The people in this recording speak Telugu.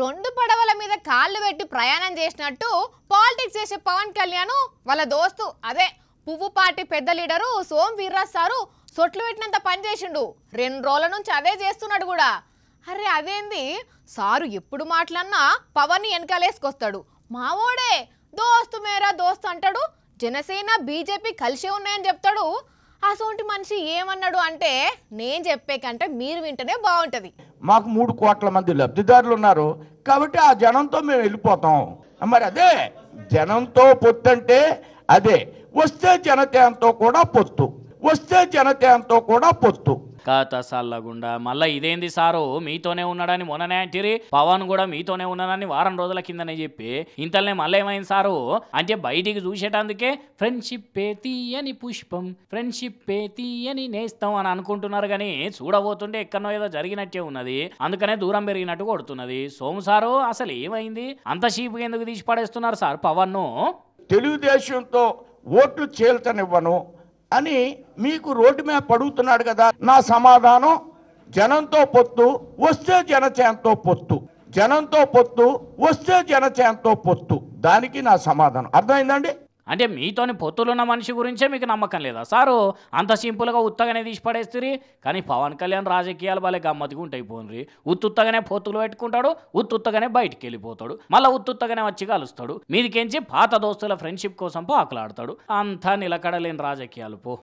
రెండు పడవల మీద కాళ్ళు పెట్టి ప్రయాణం చేసినట్టు పాలిటిక్స్ చేసే పవన్ కళ్యాణ్ వాళ్ళ దోస్తు అదే పువ్వు పార్టీ పెద్ద లీడరు సోమ్ వీర్రాజ్ సారు సొట్లు పెట్టినంత పని చేసిండు రెండు రోజుల నుంచి అదే చేస్తున్నాడు కూడా అరే అదేంది సారు ఎప్పుడు మాట్లాడినా పవన్ని వెనకాలేసుకొస్తాడు మావోడే దోస్తు మేరా దోస్తు అంటాడు జనసేన బీజేపీ కలిసే ఉన్నాయని చెప్తాడు అసోంటి మనిషి ఏమన్నాడు అంటే నేను చెప్పే కంటే మీరు వింటేనే బాగుంటుంది మాకు మూడు కోట్ల మంది లబ్ధిదారులు ఉన్నారు కాబట్టి ఆ జనంతో మేము వెళ్ళిపోతాం మరి అదే జనంతో పొత్తు అంటే అదే వస్తే జనతేయంతో కూడా పొత్తు వస్తే జనతేయంతో కూడా పొత్తు కథ సల్లగుండా మళ్ళీ ఇదేంది సారు మీతోనే ఉన్నాడని మొన్ననే అంటే పవన్ కూడా మీతోనే ఉన్నానని వారం రోజుల కిందనే చెప్పి ఇంతలోనే మళ్ళీ ఏమైంది సారు అంటే బయటికి చూసేటందుకే ఫ్రెండ్షిప్ పేతి అని పుష్పం ఫ్రెండ్షిప్ పేతి అని నేస్తాం అని అనుకుంటున్నారు కానీ చూడబోతుంటే ఎక్కడో ఏదో జరిగినట్టే ఉన్నది అందుకనే దూరం పెరిగినట్టు కొడుతున్నది సోము సారు అసలు ఏమైంది అంత షీప్ ఎందుకు తీసి పడేస్తున్నారు సార్ పవన్ను తెలుగుదేశంతో ఓట్లు చేల్చనివ్వను అని మీకు రోడ్డు మీద అడుగుతున్నాడు కదా నా సమాధానం జనంతో పొత్తు వస్తే జనచేంతో పొత్తు జనంతో పొత్తు వస్తే జనచేంతో పొత్తు దానికి నా సమాధానం అర్థమైందండి అంటే మీతోని పొత్తులున్న మనిషి గురించే మీకు నమ్మకం లేదా సారు అంత సింపుల్గా ఉత్తగానే తీసి పడేస్తుంది కానీ పవన్ కళ్యాణ్ రాజకీయాలు వాళ్ళే గమ్మతిగా ఉంటాయి ఉత్తుత్తగానే పొత్తులు పెట్టుకుంటాడు ఉత్తుత్తగానే బయటికి వెళ్ళిపోతాడు మళ్ళీ ఉత్తుత్తగానే వచ్చి కలుస్తాడు మీదికెంచి పాత దోస్తుల ఫ్రెండ్షిప్ కోసం పాకులాడతాడు అంతా నిలకడలేని రాజకీయాలు పో